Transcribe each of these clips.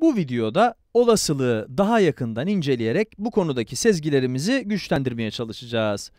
Bu videoda olasılığı daha yakından inceleyerek bu konudaki sezgilerimizi güçlendirmeye çalışacağız.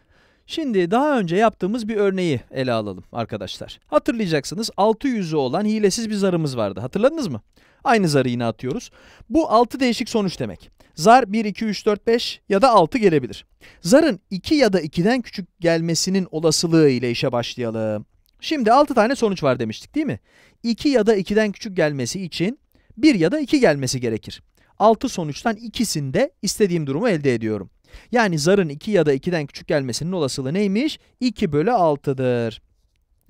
Şimdi daha önce yaptığımız bir örneği ele alalım arkadaşlar. Hatırlayacaksınız yüzü olan hilesiz bir zarımız vardı. Hatırladınız mı? Aynı zarı yine atıyoruz. Bu 6 değişik sonuç demek. Zar 1, 2, 3, 4, 5 ya da 6 gelebilir. Zarın 2 ya da 2'den küçük gelmesinin olasılığı ile işe başlayalım. Şimdi 6 tane sonuç var demiştik değil mi? 2 ya da 2'den küçük gelmesi için 1 ya da 2 gelmesi gerekir. 6 sonuçtan ikisinde istediğim durumu elde ediyorum. Yani zarın 2 ya da 2'den küçük gelmesinin olasılığı neymiş? 2 bölü 6'dır.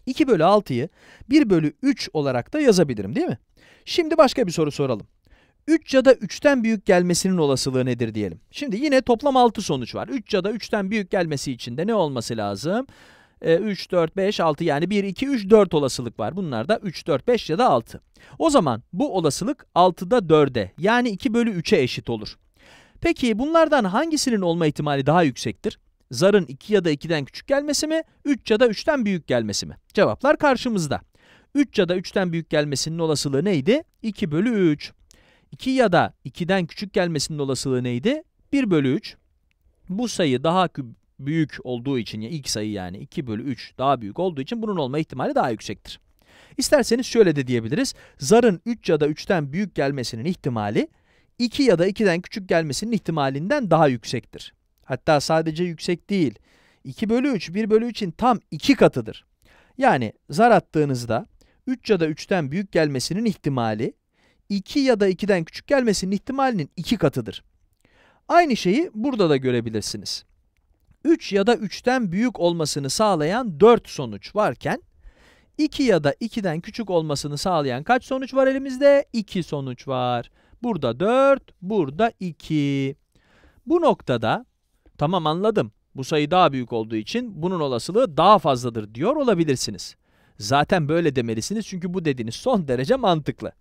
2 bölü 6'yı 1 bölü 3 olarak da yazabilirim değil mi? Şimdi başka bir soru soralım. 3 ya da 3'ten büyük gelmesinin olasılığı nedir diyelim. Şimdi yine toplam 6 sonuç var. 3 ya da 3'ten büyük gelmesi için de ne olması lazım? e, 3, 4, 5, 6 yani 1, 2, 3, 4 olasılık var. Bunlar da 3, 4, 5 ya da 6. O zaman bu olasılık 6'da 4'e yani 2 bölü 3'e eşit olur. Peki bunlardan hangisinin olma ihtimali daha yüksektir? Zarın 2 ya da 2'den küçük gelmesi mi? 3 ya da 3'ten büyük gelmesi mi? Cevaplar karşımızda. 3 ya da 3'ten büyük gelmesinin olasılığı neydi? 2 bölü 3. 2 ya da 2'den küçük gelmesinin olasılığı neydi? 1 bölü 3. Bu sayı daha büyük olduğu için ya ilk sayı yani 2 bölü 3 daha büyük olduğu için bunun olma ihtimali daha yüksektir. İsterseniz şöyle de diyebiliriz. Zarın 3 ya da 3'ten büyük gelmesinin ihtimali 2 ya da 2'den küçük gelmesinin ihtimalinden daha yüksektir. Hatta sadece yüksek değil. 2 bölü 3 1 bölü 3'in tam 2 katıdır. Yani zar attığınızda 3 ya da 3'ten büyük gelmesinin ihtimali 2 ya da 2'den küçük gelmesinin ihtimalinin 2 katıdır. Aynı şeyi burada da görebilirsiniz. 3 ya da 3'ten büyük olmasını sağlayan 4 sonuç varken 2 ya da 2'den küçük olmasını sağlayan kaç sonuç var elimizde? 2 sonuç var. Burada 4, burada 2. Bu noktada tamam anladım bu sayı daha büyük olduğu için bunun olasılığı daha fazladır diyor olabilirsiniz. Zaten böyle demelisiniz çünkü bu dediğiniz son derece mantıklı.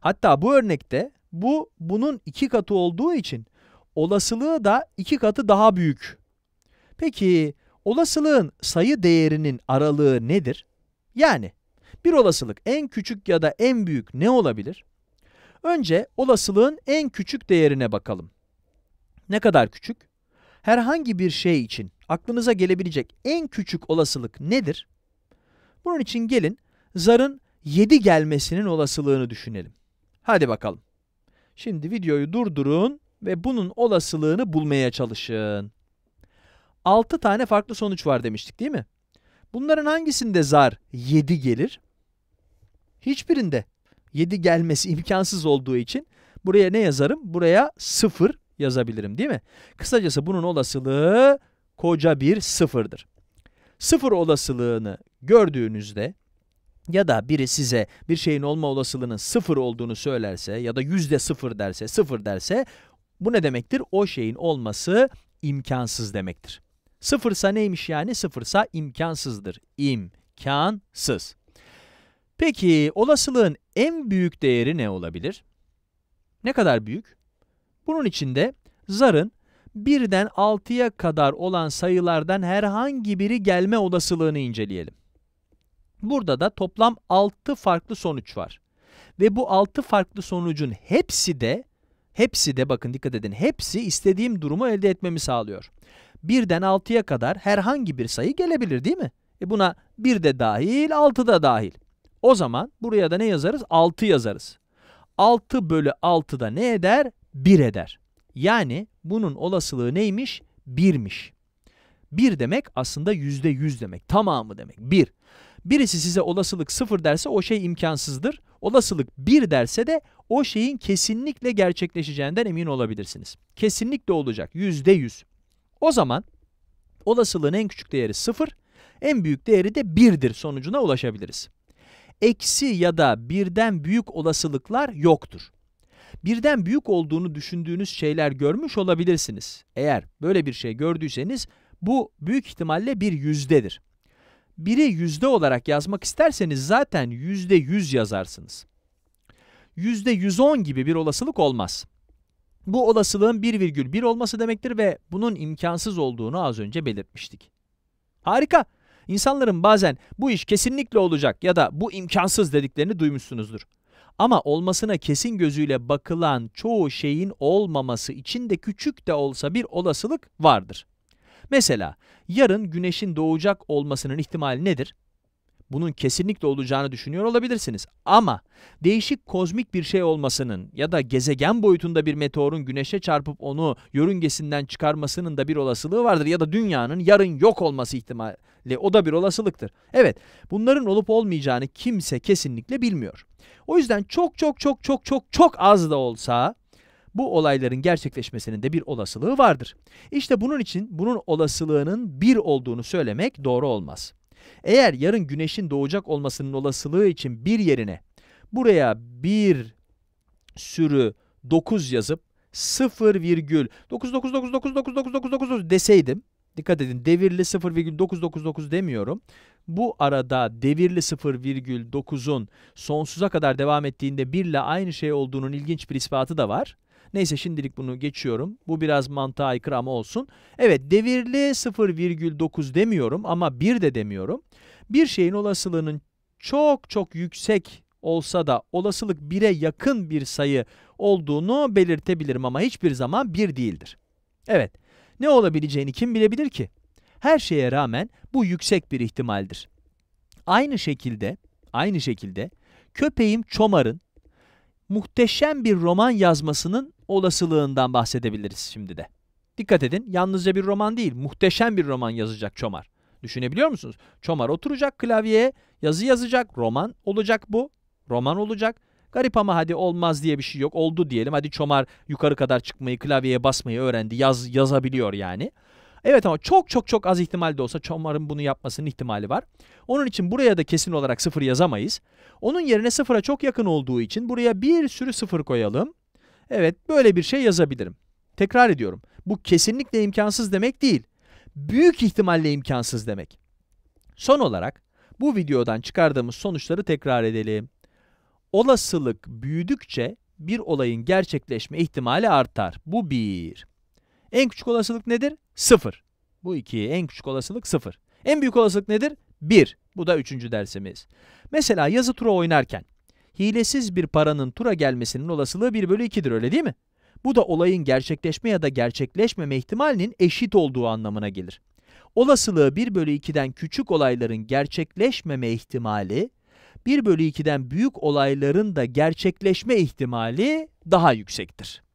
Hatta bu örnekte bu bunun 2 katı olduğu için olasılığı da 2 katı daha büyük Peki olasılığın sayı değerinin aralığı nedir? Yani bir olasılık en küçük ya da en büyük ne olabilir? Önce olasılığın en küçük değerine bakalım. Ne kadar küçük? Herhangi bir şey için aklınıza gelebilecek en küçük olasılık nedir? Bunun için gelin zarın 7 gelmesinin olasılığını düşünelim. Hadi bakalım. Şimdi videoyu durdurun ve bunun olasılığını bulmaya çalışın. 6 tane farklı sonuç var demiştik değil mi? Bunların hangisinde zar 7 gelir? Hiçbirinde. 7 gelmesi imkansız olduğu için buraya ne yazarım? Buraya 0 yazabilirim değil mi? Kısacası bunun olasılığı koca bir sıfırdır. Sıfır olasılığını gördüğünüzde ya da biri size bir şeyin olma olasılığının sıfır olduğunu söylerse ya da yüzde sıfır derse, sıfır derse bu ne demektir? O şeyin olması imkansız demektir. Sıfırsa neymiş yani? Sıfırsa imkansızdır. İmkansız. Peki olasılığın en büyük değeri ne olabilir? Ne kadar büyük? Bunun içinde zarın 1'den 6'ya kadar olan sayılardan herhangi biri gelme olasılığını inceleyelim. Burada da toplam 6 farklı sonuç var. Ve bu 6 farklı sonucun hepsi de, hepsi de bakın dikkat edin, hepsi istediğim durumu elde etmemi sağlıyor birden altıya kadar herhangi bir sayı gelebilir değil mi? E buna bir de dahil, altı da dahil. O zaman buraya da ne yazarız? Altı yazarız. Altı bölü altı da ne eder? Bir eder. Yani bunun olasılığı neymiş? Birmiş. Bir demek aslında yüzde yüz demek. Tamamı demek. Bir. Birisi size olasılık sıfır derse o şey imkansızdır. Olasılık bir derse de o şeyin kesinlikle gerçekleşeceğinden emin olabilirsiniz. Kesinlikle olacak. Yüzde yüz. O zaman olasılığın en küçük değeri 0, en büyük değeri de 1'dir sonucuna ulaşabiliriz. Eksi ya da birden büyük olasılıklar yoktur. Birden büyük olduğunu düşündüğünüz şeyler görmüş olabilirsiniz. Eğer böyle bir şey gördüyseniz bu büyük ihtimalle bir yüzdedir. Biri yüzde olarak yazmak isterseniz zaten yüzde yüz yazarsınız. Yüzde yüz on gibi bir olasılık olmaz. Bu olasılığın 1,1 olması demektir ve bunun imkansız olduğunu az önce belirtmiştik. Harika! İnsanların bazen bu iş kesinlikle olacak ya da bu imkansız dediklerini duymuşsunuzdur. Ama olmasına kesin gözüyle bakılan çoğu şeyin olmaması için de küçük de olsa bir olasılık vardır. Mesela yarın güneşin doğacak olmasının ihtimali nedir? bunun kesinlikle olacağını düşünüyor olabilirsiniz. Ama değişik kozmik bir şey olmasının ya da gezegen boyutunda bir meteorun güneşe çarpıp onu yörüngesinden çıkarmasının da bir olasılığı vardır. Ya da dünyanın yarın yok olması ihtimali o da bir olasılıktır. Evet bunların olup olmayacağını kimse kesinlikle bilmiyor. O yüzden çok çok çok çok çok çok az da olsa bu olayların gerçekleşmesinin de bir olasılığı vardır. İşte bunun için bunun olasılığının bir olduğunu söylemek doğru olmaz. Eğer yarın güneşin doğacak olmasının olasılığı için bir yerine buraya bir sürü 9 yazıp 0 0,99999999 deseydim dikkat edin devirli 0,999 demiyorum. Bu arada devirli 0,9'un sonsuza kadar devam ettiğinde 1 ile aynı şey olduğunun ilginç bir ispatı da var. Neyse şimdilik bunu geçiyorum. Bu biraz mantığa aykırı olsun. Evet devirli 0,9 demiyorum ama 1 de demiyorum. Bir şeyin olasılığının çok çok yüksek olsa da olasılık 1'e yakın bir sayı olduğunu belirtebilirim ama hiçbir zaman 1 değildir. Evet, ne olabileceğini kim bilebilir ki? Her şeye rağmen bu yüksek bir ihtimaldir. Aynı şekilde, aynı şekilde köpeğim Çomar'ın muhteşem bir roman yazmasının olasılığından bahsedebiliriz şimdi de. Dikkat edin yalnızca bir roman değil muhteşem bir roman yazacak Çomar. Düşünebiliyor musunuz? Çomar oturacak klavyeye yazı yazacak roman olacak bu. Roman olacak. Garip ama hadi olmaz diye bir şey yok. Oldu diyelim. Hadi Çomar yukarı kadar çıkmayı, klavyeye basmayı öğrendi. Yaz yazabiliyor yani. Evet ama çok çok çok az ihtimal de olsa Çomar'ın bunu yapmasının ihtimali var. Onun için buraya da kesin olarak sıfır yazamayız. Onun yerine sıfıra çok yakın olduğu için buraya bir sürü sıfır koyalım. Evet böyle bir şey yazabilirim. Tekrar ediyorum. Bu kesinlikle imkansız demek değil. Büyük ihtimalle imkansız demek. Son olarak bu videodan çıkardığımız sonuçları tekrar edelim. Olasılık büyüdükçe bir olayın gerçekleşme ihtimali artar. Bu bir. En küçük olasılık nedir? Sıfır. Bu iki. En küçük olasılık sıfır. En büyük olasılık nedir? Bir. Bu da üçüncü dersimiz. Mesela yazı tura oynarken hilesiz bir paranın tura gelmesinin olasılığı 1 bölü 2'dir öyle değil mi? Bu da olayın gerçekleşme ya da gerçekleşmeme ihtimalinin eşit olduğu anlamına gelir. Olasılığı 1 bölü 2'den küçük olayların gerçekleşmeme ihtimali, 1 bölü 2'den büyük olayların da gerçekleşme ihtimali daha yüksektir.